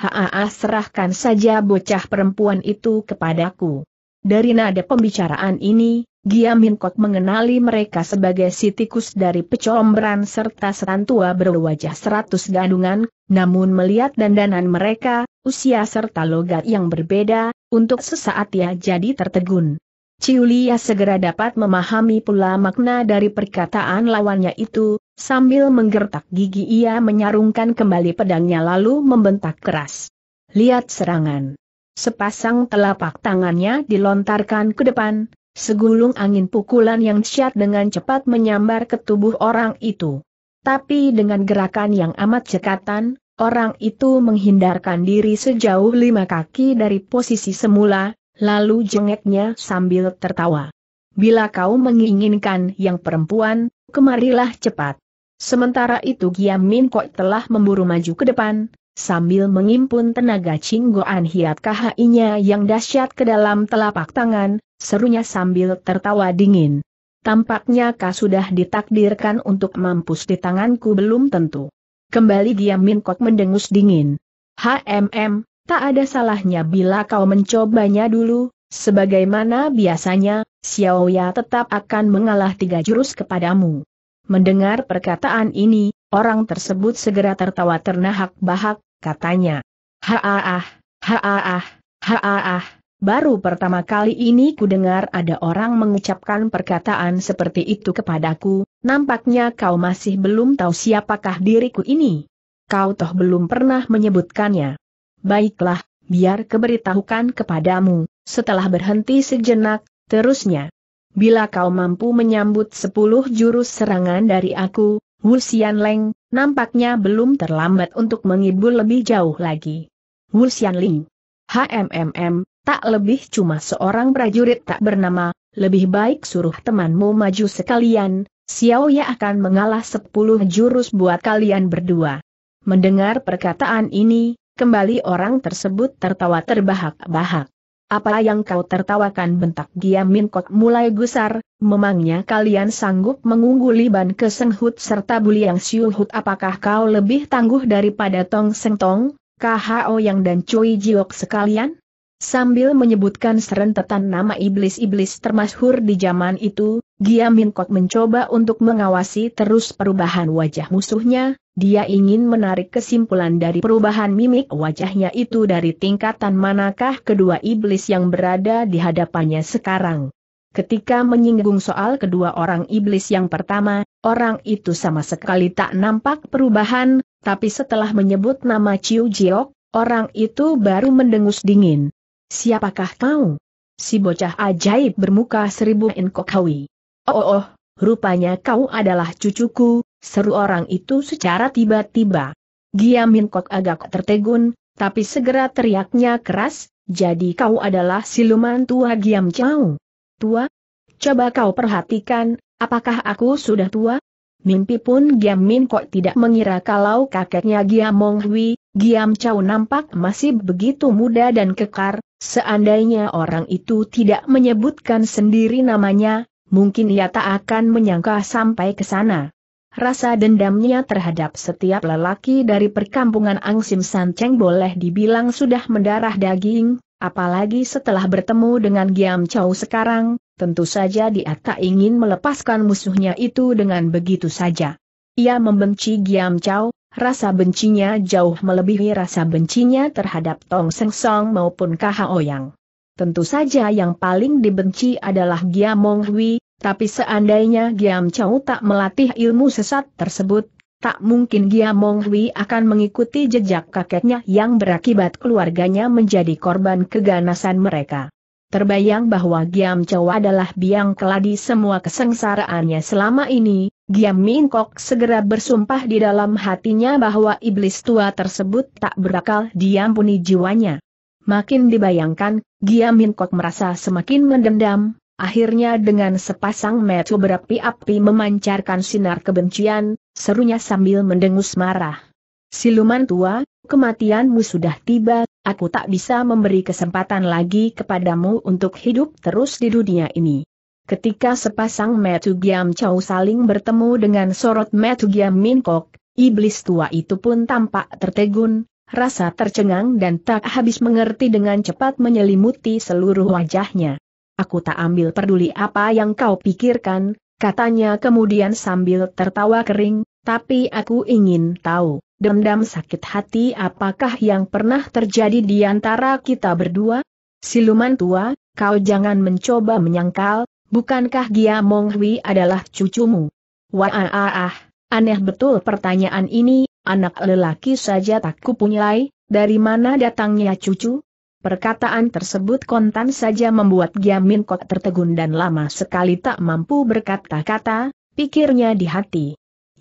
Haa serahkan saja bocah perempuan itu kepadaku. Dari nada pembicaraan ini, Giamin Kok mengenali mereka sebagai si tikus dari pecombran serta setan berwajah seratus gadungan, namun melihat dandanan mereka, usia serta logat yang berbeda, untuk sesaat ia jadi tertegun. Ciulia segera dapat memahami pula makna dari perkataan lawannya itu, sambil menggertak gigi ia menyarungkan kembali pedangnya lalu membentak keras. Lihat serangan. Sepasang telapak tangannya dilontarkan ke depan, segulung angin pukulan yang syat dengan cepat menyambar ke tubuh orang itu. Tapi dengan gerakan yang amat cekatan, orang itu menghindarkan diri sejauh lima kaki dari posisi semula, lalu jengeknya sambil tertawa. Bila kau menginginkan yang perempuan, kemarilah cepat. Sementara itu Giam Min Kok telah memburu maju ke depan, sambil mengimpun tenaga cinggoan hiat khi yang dahsyat ke dalam telapak tangan, serunya sambil tertawa dingin. Tampaknya kau sudah ditakdirkan untuk mampus di tanganku belum tentu. Kembali Giam Min Kok mendengus dingin. HMM, Tak ada salahnya bila kau mencobanya dulu, sebagaimana biasanya, Xiao Xiaoya tetap akan mengalah tiga jurus kepadamu. Mendengar perkataan ini, orang tersebut segera tertawa ternahak-bahak, katanya. Haaah, haaah, haaah, baru pertama kali ini ku dengar ada orang mengucapkan perkataan seperti itu kepadaku, nampaknya kau masih belum tahu siapakah diriku ini. Kau toh belum pernah menyebutkannya. Baiklah, biar keberitahukan kepadamu, setelah berhenti sejenak, terusnya. Bila kau mampu menyambut sepuluh jurus serangan dari aku, Wu Xian Leng, nampaknya belum terlambat untuk mengibul lebih jauh lagi. Wu Xian Ling, HMMM, tak lebih cuma seorang prajurit tak bernama, lebih baik suruh temanmu maju sekalian, Xiao Ya akan mengalah sepuluh jurus buat kalian berdua. Mendengar perkataan ini, Kembali orang tersebut tertawa terbahak-bahak. Apa yang kau tertawakan bentak Gia Minkok mulai gusar, memangnya kalian sanggup mengungguli Ban Kesenghut serta Buliang Siulhut apakah kau lebih tangguh daripada Tong Seng Tong, KHO Yang dan Cui Jiok sekalian? Sambil menyebutkan serentetan nama iblis-iblis termasyhur di zaman itu, Gia Minkok mencoba untuk mengawasi terus perubahan wajah musuhnya, dia ingin menarik kesimpulan dari perubahan mimik wajahnya itu dari tingkatan manakah kedua iblis yang berada di hadapannya sekarang. Ketika menyinggung soal kedua orang iblis yang pertama, orang itu sama sekali tak nampak perubahan, tapi setelah menyebut nama Chiu Jiok, orang itu baru mendengus dingin. Siapakah kau? Si bocah ajaib bermuka seribu enkokhawi. Oh, oh, oh, rupanya kau adalah cucuku, Seru orang itu secara tiba-tiba. Giam Kok agak tertegun, tapi segera teriaknya keras, jadi kau adalah siluman tua Giam Chau. Tua? Coba kau perhatikan, apakah aku sudah tua? Mimpi pun Giam Min Kok tidak mengira kalau kakeknya Giam Mong Hui, Giam Chau nampak masih begitu muda dan kekar, seandainya orang itu tidak menyebutkan sendiri namanya, mungkin ia tak akan menyangka sampai ke sana. Rasa dendamnya terhadap setiap lelaki dari perkampungan Angsim Cheng boleh dibilang sudah mendarah daging, apalagi setelah bertemu dengan Giam Chow sekarang, tentu saja dia tak ingin melepaskan musuhnya itu dengan begitu saja. Ia membenci Giam Chow, rasa bencinya jauh melebihi rasa bencinya terhadap Tong Seng Song maupun Kahao Yang. Tentu saja yang paling dibenci adalah Giam Mong Hui, tapi seandainya Giam Chow tak melatih ilmu sesat tersebut, tak mungkin Giam Mong Hui akan mengikuti jejak kakeknya yang berakibat keluarganya menjadi korban keganasan mereka. Terbayang bahwa Giam Chow adalah biang keladi semua kesengsaraannya selama ini, Giam Min Kok segera bersumpah di dalam hatinya bahwa iblis tua tersebut tak berakal diampuni jiwanya. Makin dibayangkan, Giam Min Kok merasa semakin mendendam, Akhirnya dengan sepasang mata berapi-api memancarkan sinar kebencian, serunya sambil mendengus marah. Siluman tua, kematianmu sudah tiba, aku tak bisa memberi kesempatan lagi kepadamu untuk hidup terus di dunia ini. Ketika sepasang Metu Giam Chow saling bertemu dengan sorot Metu Giam minkok, iblis tua itu pun tampak tertegun, rasa tercengang dan tak habis mengerti dengan cepat menyelimuti seluruh wajahnya aku tak ambil peduli apa yang kau pikirkan, katanya kemudian sambil tertawa kering, tapi aku ingin tahu, dendam sakit hati apakah yang pernah terjadi di antara kita berdua? Siluman tua, kau jangan mencoba menyangkal, bukankah Gia Monghui adalah cucumu? Wah ah, aneh betul pertanyaan ini, anak lelaki saja tak kupunyai, dari mana datangnya cucu? Perkataan tersebut kontan saja membuat Giamin Kok tertegun dan lama sekali tak mampu berkata-kata, pikirnya di hati.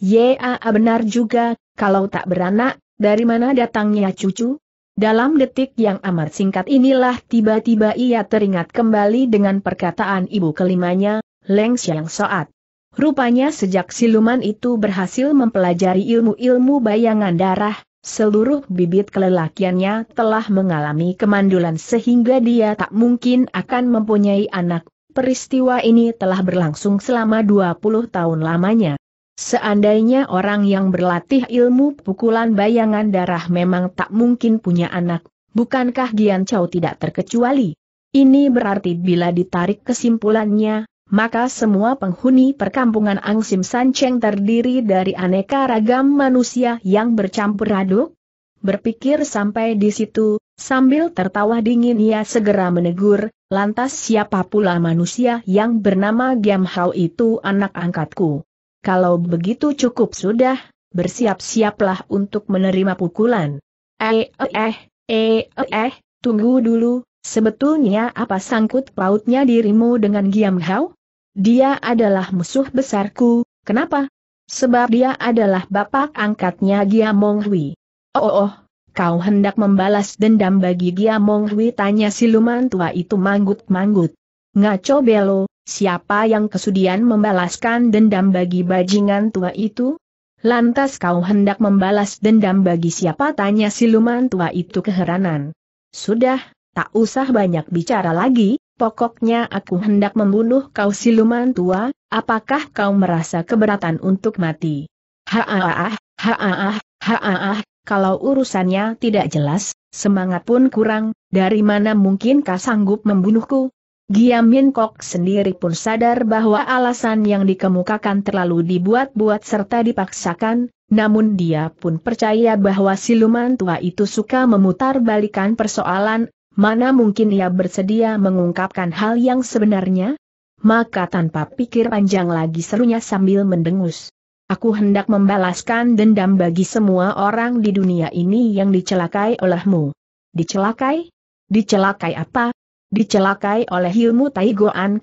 Ya benar juga, kalau tak beranak, dari mana datangnya cucu? Dalam detik yang amat singkat inilah tiba-tiba ia teringat kembali dengan perkataan ibu kelimanya, Leng Xiang Soat. Rupanya sejak siluman itu berhasil mempelajari ilmu-ilmu bayangan darah, Seluruh bibit kelelakiannya telah mengalami kemandulan sehingga dia tak mungkin akan mempunyai anak. Peristiwa ini telah berlangsung selama 20 tahun lamanya. Seandainya orang yang berlatih ilmu pukulan bayangan darah memang tak mungkin punya anak, bukankah Gian Chow tidak terkecuali? Ini berarti bila ditarik kesimpulannya, maka semua penghuni perkampungan Angsim Sancheng terdiri dari aneka ragam manusia yang bercampur aduk? Berpikir sampai di situ, sambil tertawa dingin ia segera menegur, lantas siapa pula manusia yang bernama Giam Hao itu anak angkatku? Kalau begitu cukup sudah, bersiap-siaplah untuk menerima pukulan. Eh, eh, eh, eh, tunggu dulu, sebetulnya apa sangkut pautnya dirimu dengan Giam Hao? Dia adalah musuh besarku, kenapa? Sebab dia adalah bapak angkatnya Gia Hui. Oh, oh, oh, kau hendak membalas dendam bagi Gia Hui tanya siluman tua itu manggut-manggut. Ngaco belo, siapa yang kesudian membalaskan dendam bagi bajingan tua itu? Lantas kau hendak membalas dendam bagi siapa tanya siluman tua itu keheranan. Sudah, tak usah banyak bicara lagi, Pokoknya aku hendak membunuh kau siluman tua, apakah kau merasa keberatan untuk mati? Haaah, haaah, haaah, kalau urusannya tidak jelas, semangat pun kurang, dari mana mungkin kau sanggup membunuhku? Giamin Kok sendiri pun sadar bahwa alasan yang dikemukakan terlalu dibuat-buat serta dipaksakan, namun dia pun percaya bahwa siluman tua itu suka memutar balikan persoalan, Mana mungkin ia bersedia mengungkapkan hal yang sebenarnya? Maka tanpa pikir panjang lagi serunya sambil mendengus. Aku hendak membalaskan dendam bagi semua orang di dunia ini yang dicelakai olehmu. Dicelakai? Dicelakai apa? Dicelakai oleh ilmu Tai Goan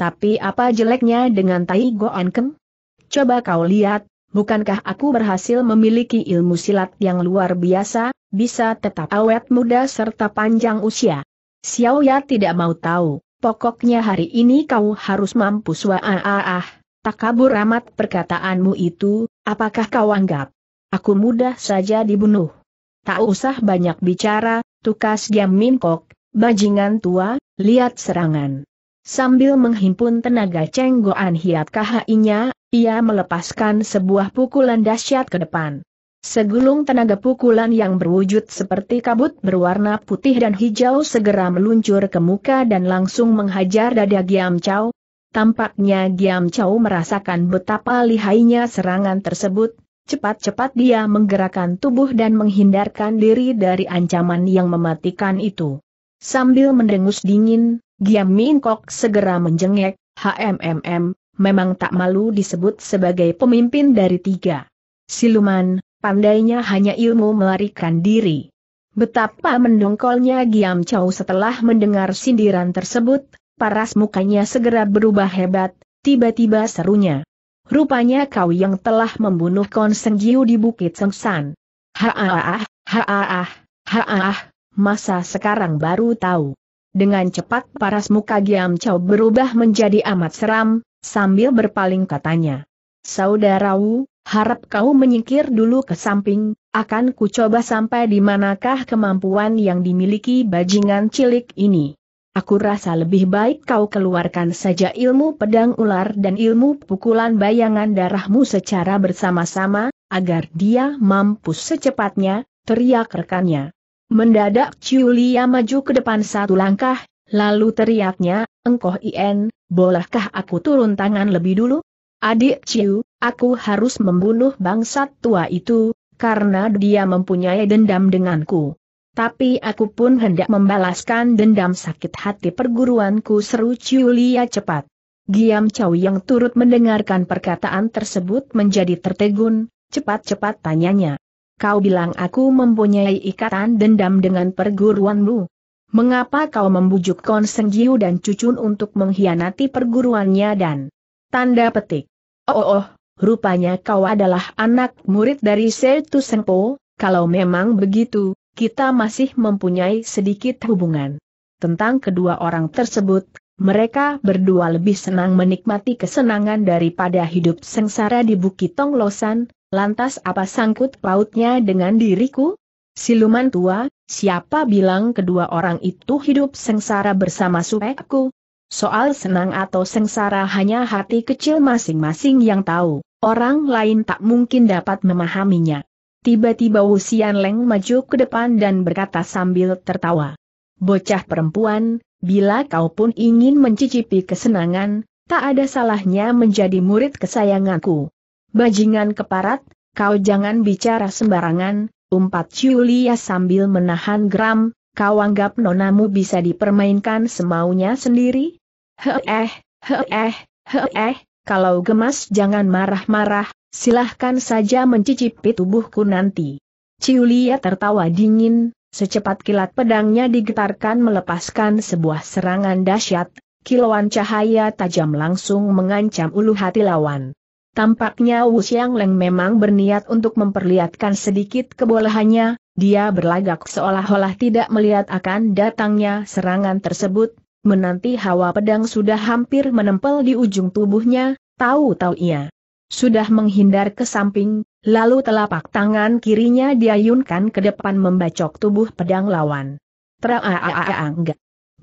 Tapi apa jeleknya dengan Tai Goan Coba kau lihat, bukankah aku berhasil memiliki ilmu silat yang luar biasa, bisa tetap awet muda serta panjang usia? Xiao Ya tidak mau tahu, pokoknya hari ini kau harus mampu suaaah, ah ah, ah. takabur amat perkataanmu itu, apakah kau anggap? Aku mudah saja dibunuh. Tak usah banyak bicara, tukas jam mimpok, bajingan tua, lihat serangan. Sambil menghimpun tenaga cenggoan hiat khi ia melepaskan sebuah pukulan dahsyat ke depan. Segulung tenaga pukulan yang berwujud seperti kabut berwarna putih dan hijau segera meluncur ke muka dan langsung menghajar dada Giam Chow. Tampaknya Giam Chow merasakan betapa lihainya serangan tersebut, cepat-cepat dia menggerakkan tubuh dan menghindarkan diri dari ancaman yang mematikan itu. Sambil mendengus dingin, Giam Min Kok segera menjengek, HMMM, memang tak malu disebut sebagai pemimpin dari tiga. Siluman, pandainya hanya ilmu melarikan diri. Betapa mendongkolnya Giam Chow setelah mendengar sindiran tersebut, paras mukanya segera berubah hebat, tiba-tiba serunya. Rupanya kau yang telah membunuh Konseng Jiu di Bukit Sengsan. Haaah, haaah, haaah, masa sekarang baru tahu. Dengan cepat paras muka Giam Chow berubah menjadi amat seram, Sambil berpaling katanya. Saudara Wu, harap kau menyingkir dulu ke samping, akan kucoba sampai di manakah kemampuan yang dimiliki bajingan cilik ini. Aku rasa lebih baik kau keluarkan saja ilmu pedang ular dan ilmu pukulan bayangan darahmu secara bersama-sama, agar dia mampu secepatnya, teriak rekannya. Mendadak Ciulia maju ke depan satu langkah, lalu teriaknya, engkoh In, bolehkah aku turun tangan lebih dulu? Adik Ciu, aku harus membunuh bangsat tua itu, karena dia mempunyai dendam denganku. Tapi aku pun hendak membalaskan dendam sakit hati perguruanku seru Ciu Lia cepat. Giam Chow yang turut mendengarkan perkataan tersebut menjadi tertegun, cepat-cepat tanyanya. Kau bilang aku mempunyai ikatan dendam dengan perguruanmu. Mengapa kau membujuk Seng Jiu dan Cucun untuk mengkhianati perguruannya dan... Tanda petik. Oh, oh, oh rupanya kau adalah anak murid dari Setu Sengpo, kalau memang begitu, kita masih mempunyai sedikit hubungan. Tentang kedua orang tersebut, mereka berdua lebih senang menikmati kesenangan daripada hidup sengsara di Bukit Tonglosan, lantas apa sangkut pautnya dengan diriku? Siluman tua, siapa bilang kedua orang itu hidup sengsara bersama suekku? Soal senang atau sengsara hanya hati kecil masing-masing yang tahu, orang lain tak mungkin dapat memahaminya. Tiba-tiba Wusian Leng maju ke depan dan berkata sambil tertawa. Bocah perempuan, bila kau pun ingin mencicipi kesenangan, tak ada salahnya menjadi murid kesayanganku. Bajingan keparat, kau jangan bicara sembarangan, Umpat Julia sambil menahan geram, kau anggap nonamu bisa dipermainkan semaunya sendiri? Heeh, heeh, heeh, kalau gemas jangan marah-marah, silahkan saja mencicipi tubuhku nanti. Julia tertawa dingin, secepat kilat pedangnya digetarkan melepaskan sebuah serangan dahsyat, kilauan cahaya tajam langsung mengancam ulu hati lawan. Tampaknya Wu Xiang Leng memang berniat untuk memperlihatkan sedikit kebolehannya, dia berlagak seolah-olah tidak melihat akan datangnya serangan tersebut, menanti hawa pedang sudah hampir menempel di ujung tubuhnya, tahu-tahu ia sudah menghindar ke samping, lalu telapak tangan kirinya diayunkan ke depan membacok tubuh pedang lawan. Traaaaang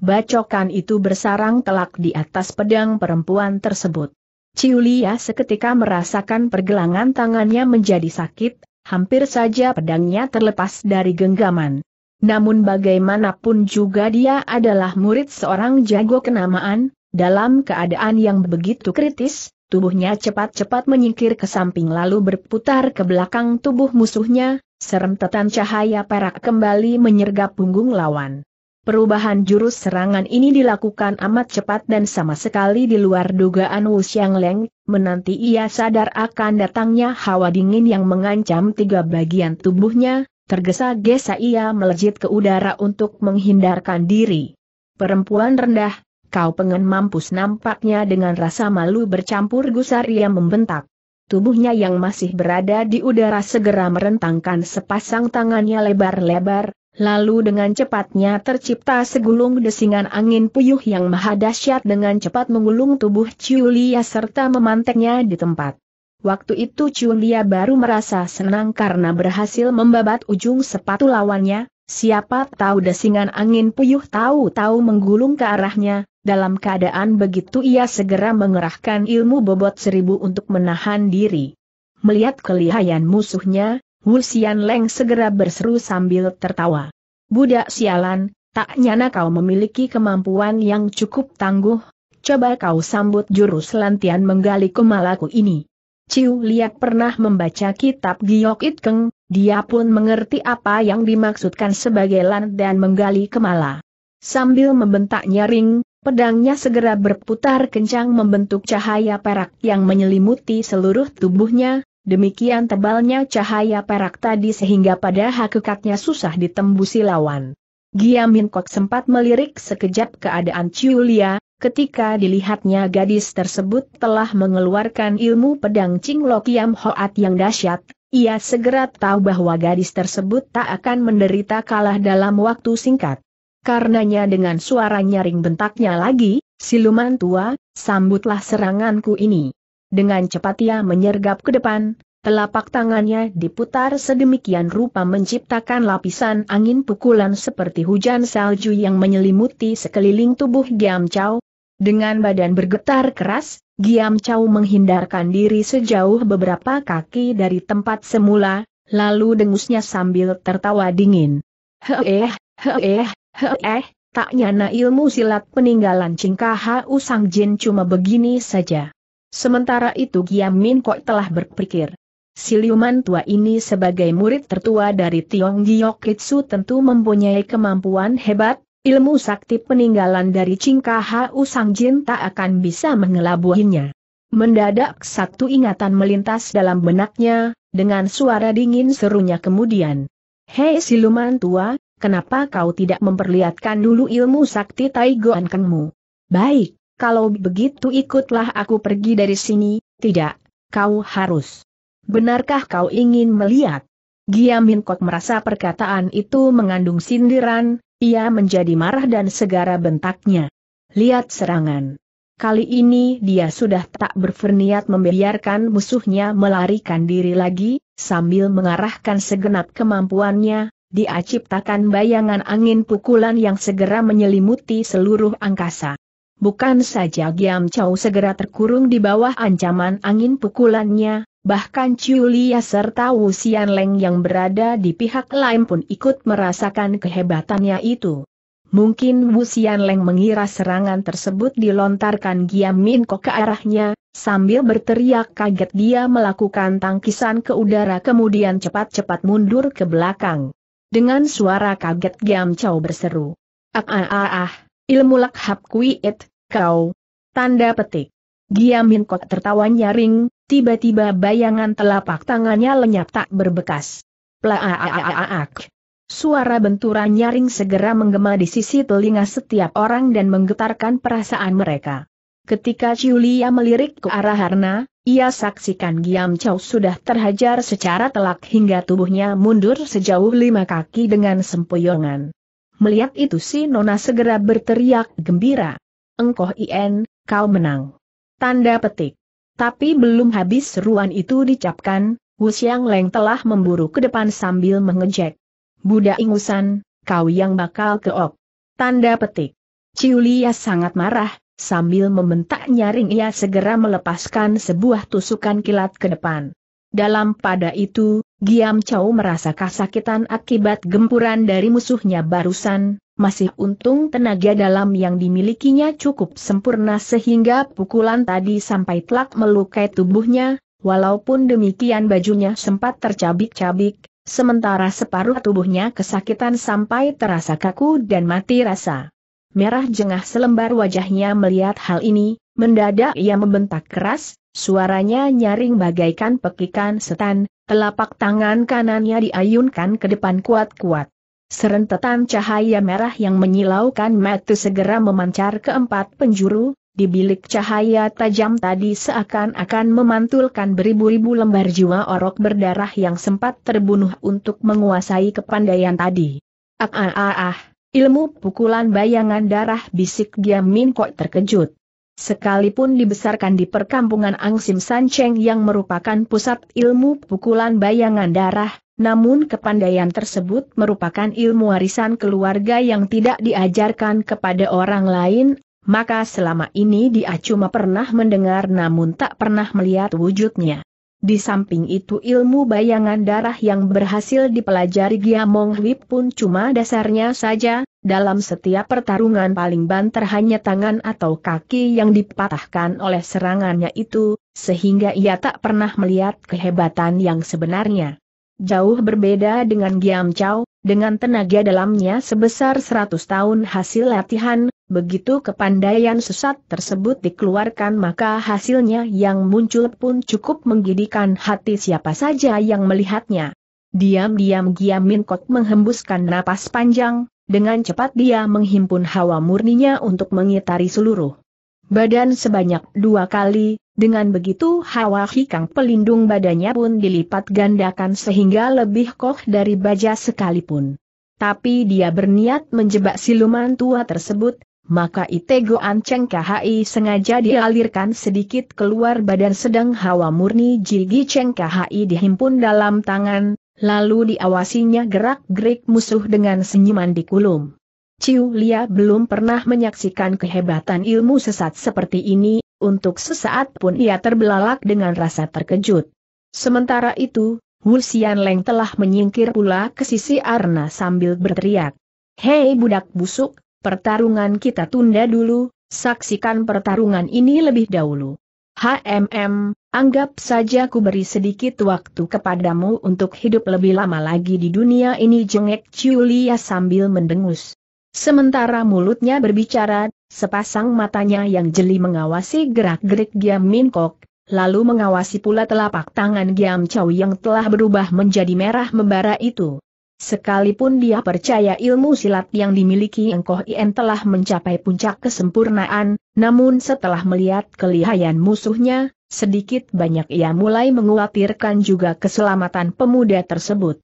Bacokan itu bersarang telak di atas pedang perempuan tersebut. Ciulia seketika merasakan pergelangan tangannya menjadi sakit, hampir saja pedangnya terlepas dari genggaman. Namun bagaimanapun juga dia adalah murid seorang jago kenamaan, dalam keadaan yang begitu kritis, tubuhnya cepat-cepat menyingkir ke samping lalu berputar ke belakang tubuh musuhnya, serentetan cahaya perak kembali menyergap punggung lawan. Perubahan jurus serangan ini dilakukan amat cepat dan sama sekali di luar dugaan Wu Xiang Leng, menanti ia sadar akan datangnya hawa dingin yang mengancam tiga bagian tubuhnya, tergesa-gesa ia melejit ke udara untuk menghindarkan diri. Perempuan rendah, kau pengen mampus nampaknya dengan rasa malu bercampur gusar ia membentak. Tubuhnya yang masih berada di udara segera merentangkan sepasang tangannya lebar-lebar, Lalu dengan cepatnya tercipta segulung desingan angin puyuh yang mahadasyat dengan cepat menggulung tubuh Chulia serta memanteknya di tempat. Waktu itu Chulia baru merasa senang karena berhasil membabat ujung sepatu lawannya, siapa tahu desingan angin puyuh tahu-tahu menggulung ke arahnya, dalam keadaan begitu ia segera mengerahkan ilmu bobot seribu untuk menahan diri. Melihat kelihayan musuhnya, Wu Xian Leng segera berseru sambil tertawa. Budak sialan, tak nyana kau memiliki kemampuan yang cukup tangguh, coba kau sambut jurus lantian menggali kemalaku ini. Ciu Liak pernah membaca kitab Giok It Keng, dia pun mengerti apa yang dimaksudkan sebagai lan dan menggali kemala. Sambil membentak nyaring, pedangnya segera berputar kencang membentuk cahaya perak yang menyelimuti seluruh tubuhnya, demikian tebalnya cahaya perak tadi sehingga pada hakikatnya susah ditembusi lawan. Giamin Kok sempat melirik sekejap keadaan Chulia, Ketika dilihatnya gadis tersebut telah mengeluarkan ilmu pedang Cinglo Kiam Hoat yang dahsyat, ia segera tahu bahwa gadis tersebut tak akan menderita kalah dalam waktu singkat. Karenanya dengan suara nyaring bentaknya lagi, siluman tua, sambutlah seranganku ini. Dengan cepat ia menyergap ke depan, telapak tangannya diputar sedemikian rupa menciptakan lapisan angin pukulan seperti hujan salju yang menyelimuti sekeliling tubuh Giam Chow. Dengan badan bergetar keras, Giam Chow menghindarkan diri sejauh beberapa kaki dari tempat semula, lalu dengusnya sambil tertawa dingin. Heeh, heeh, heeh, tak nyana ilmu silat peninggalan Cingkaha Usang Jin cuma begini saja. Sementara itu Giam Min Kok telah berpikir. Siluman tua ini sebagai murid tertua dari Tiong Kitsu tentu mempunyai kemampuan hebat, ilmu sakti peninggalan dari Cingkaha Usang Jin tak akan bisa mengelabuhinya. Mendadak satu ingatan melintas dalam benaknya, dengan suara dingin serunya kemudian. Hei siluman tua, kenapa kau tidak memperlihatkan dulu ilmu sakti Taigo Kengmu? Baik, kalau begitu ikutlah aku pergi dari sini, tidak, kau harus. Benarkah kau ingin melihat? Giamin Kok merasa perkataan itu mengandung sindiran, ia menjadi marah dan segera bentaknya. Lihat serangan. Kali ini dia sudah tak berferniat membiarkan musuhnya melarikan diri lagi, sambil mengarahkan segenap kemampuannya, dia ciptakan bayangan angin pukulan yang segera menyelimuti seluruh angkasa. Bukan saja Giam Chow segera terkurung di bawah ancaman angin pukulannya, bahkan Chiu Lia serta Wu Xian Leng yang berada di pihak lain pun ikut merasakan kehebatannya itu. Mungkin Wu Xian Leng mengira serangan tersebut dilontarkan Giam Min Kok ke arahnya, sambil berteriak kaget dia melakukan tangkisan ke udara kemudian cepat-cepat mundur ke belakang. Dengan suara kaget Giam Chow berseru. Ah ah ah ah. Ilmu lakhap kuiit, kau. Tanda petik. Giamin kok tertawa nyaring, tiba-tiba bayangan telapak tangannya lenyap tak berbekas. Plaaaaak. Suara benturan nyaring segera menggema di sisi telinga setiap orang dan menggetarkan perasaan mereka. Ketika Julia melirik ke arah Harna, ia saksikan Giam Chow sudah terhajar secara telak hingga tubuhnya mundur sejauh lima kaki dengan sempoyongan. Melihat itu si Nona segera berteriak gembira. Engkoh Ien, kau menang. Tanda petik. Tapi belum habis seruan itu dicapkan, Wu Xiang Leng telah memburu ke depan sambil mengejek. Buddha ingusan, kau yang bakal keok. Tanda petik. Ciulia sangat marah, sambil membentak nyaring ia segera melepaskan sebuah tusukan kilat ke depan. Dalam pada itu, Giam Chow merasa kesakitan akibat gempuran dari musuhnya barusan, masih untung tenaga dalam yang dimilikinya cukup sempurna sehingga pukulan tadi sampai telak melukai tubuhnya, walaupun demikian bajunya sempat tercabik-cabik, sementara separuh tubuhnya kesakitan sampai terasa kaku dan mati rasa. Merah jengah selembar wajahnya melihat hal ini, Mendadak ia membentak keras, suaranya nyaring bagaikan pekikan setan, telapak tangan kanannya diayunkan ke depan kuat-kuat. Serentetan cahaya merah yang menyilaukan mata segera memancar ke empat penjuru, di bilik cahaya tajam tadi seakan-akan memantulkan beribu-ribu lembar jiwa orok berdarah yang sempat terbunuh untuk menguasai kepandaian tadi. Ah ah ah ah, ilmu pukulan bayangan darah bisik Giamin kok terkejut. Sekalipun dibesarkan di perkampungan Angsim Sancheng yang merupakan pusat ilmu pukulan bayangan darah, namun kepandaian tersebut merupakan ilmu warisan keluarga yang tidak diajarkan kepada orang lain, maka selama ini dia cuma pernah mendengar namun tak pernah melihat wujudnya. Di samping itu ilmu bayangan darah yang berhasil dipelajari Giamong Hui pun cuma dasarnya saja, dalam setiap pertarungan paling banter hanya tangan atau kaki yang dipatahkan oleh serangannya itu, sehingga ia tak pernah melihat kehebatan yang sebenarnya. Jauh berbeda dengan Giam Chow, dengan tenaga dalamnya sebesar 100 tahun hasil latihan, begitu kepandaian sesat tersebut dikeluarkan maka hasilnya yang muncul pun cukup menggidikan hati siapa saja yang melihatnya. Diam-diam Giam Min Kok menghembuskan napas panjang, dengan cepat dia menghimpun hawa murninya untuk mengitari seluruh badan sebanyak dua kali, dengan begitu hawa hikang pelindung badannya pun dilipat gandakan sehingga lebih koh dari baja sekalipun. Tapi dia berniat menjebak siluman tua tersebut, maka Itego Anceng KHI sengaja dialirkan sedikit keluar badan sedang hawa murni Jigi Cheng KHI dihimpun dalam tangan, lalu diawasinya gerak-gerik musuh dengan senyuman di kulum. Ciu Lia belum pernah menyaksikan kehebatan ilmu sesat seperti ini, untuk sesaat pun ia terbelalak dengan rasa terkejut. Sementara itu, Wu Leng telah menyingkir pula ke sisi Arna sambil berteriak. Hei budak busuk, pertarungan kita tunda dulu, saksikan pertarungan ini lebih dahulu. HMM, anggap saja ku beri sedikit waktu kepadamu untuk hidup lebih lama lagi di dunia ini jengek Julia sambil mendengus. Sementara mulutnya berbicara, sepasang matanya yang jeli mengawasi gerak-gerik Giam Min Kok, lalu mengawasi pula telapak tangan Giam Chow yang telah berubah menjadi merah membara itu. Sekalipun dia percaya ilmu silat yang dimiliki Engkoh Ien telah mencapai puncak kesempurnaan, namun setelah melihat kelihayan musuhnya, sedikit banyak ia mulai menguatirkan juga keselamatan pemuda tersebut.